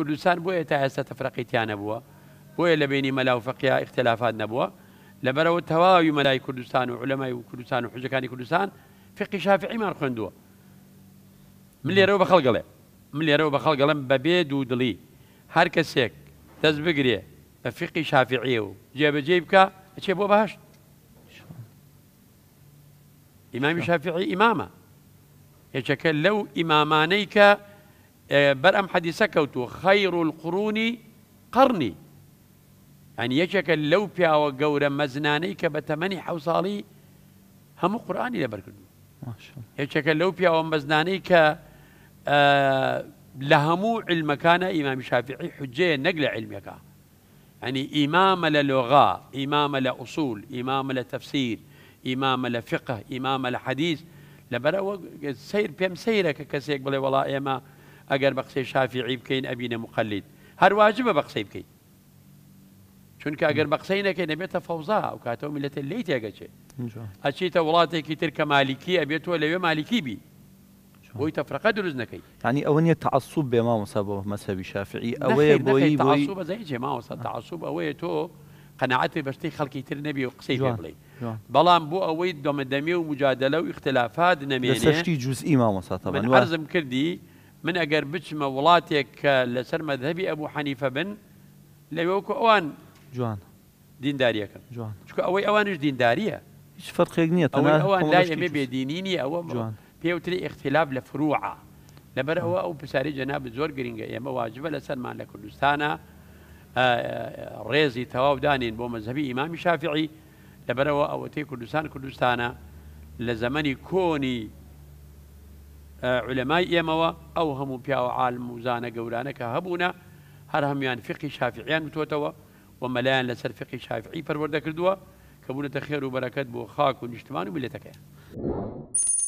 کوردستان بۆ ئێتا هێستا تەفرەقیتیانە بووە بۆیە لە بینی مەلا و فەقیا اختلافات نبوة لبرو تەواوی مەلای كردستان و علەمای و كردستان و حوجەکانی کوردستان فقی شافعیمان خوێندووە من لێرەوە بە خەڵگەڵێ من لێرەوە بە خەڵگەڵم بەبێ دوو دڵی هەر کەسێک دەست بگرێ بە فقی شافعیە و جێبەجێ بکە ئەچێ بۆ بەهشت ئیمامی شافعی ئیمامە هێچەکە لەو ئیمامانەی کە آه، برام حديثة كوتو خير القرون قرني يعني يشك اللوبيا وقورا مزنانيك بتمني حوصالي هم قرآني لبرك ما شاء الله يشك اللوبيا ومزنانيك آه لهمو علمكان إمام شافعي حجية نقل علمك يعني إمام للغة إمام لأصول إمام لتفسير إمام لفقه إمام لحديث لبرا سير بيم سيرك كسيك بلي والله إما ئەگەر بە قسەی شافعی بکەین ئەبینە مقلید هەر واجبە بە قسەی اگر چونکە ئەگەر بە قسەی نەکەی نەبێتە ملت و کاتەوە گچه لی تێگەچێت ئەچیتە وڵاتێکی تر کە مالیکی ئەبێتەوە لەوێ مالیکی بی تفرقة تەفرقە دروست نەکەی ینی ئەوە نیە تعسوب بێ مامۆسا بۆ مەسەبی شافعی ئەوەیە بۆی بەزەیجێ ماوەسا تعسوب تو تۆ قەنەعاتی بەشتی خەڵکی تر نەبی و قسەی بڵێ بەڵام بۆ ئەوەی دۆمەدەمی و مجادلە و اختلافات نەمێنێتی جوزئی من عرض کردی من ئەگەر بچمە وڵاتێک لسر لەسەر ابو ئەبوو بن لەوەکو آوان جوان دینداریەکەم جوان چکە ئەوەی ئەوانش دینداریە هیچ فەرقێک نییە ئەوان لای ئەمێ بێدینینی او جوان پێوتری اختلاف لفروعه لبر آو او ئەو جناب زور زۆر گرنگە واجب لسر لەسەرمان لە کوردستانە ڕێزی آه، آه، تەواودانین بۆ امام ئیمامی لبر آو تي كردستان كردستانا لە كوني علماء يموا أو هم پیاوە عالم وزانە گەورانەکە هەبوونا هەر هم يعني فقه وتۆتەوە يعني و مەلایەن لەسەر فقی شافعی پەروەردەکردووە کە بوونەتە خێر و بەرەکەت بۆ ونجتمان و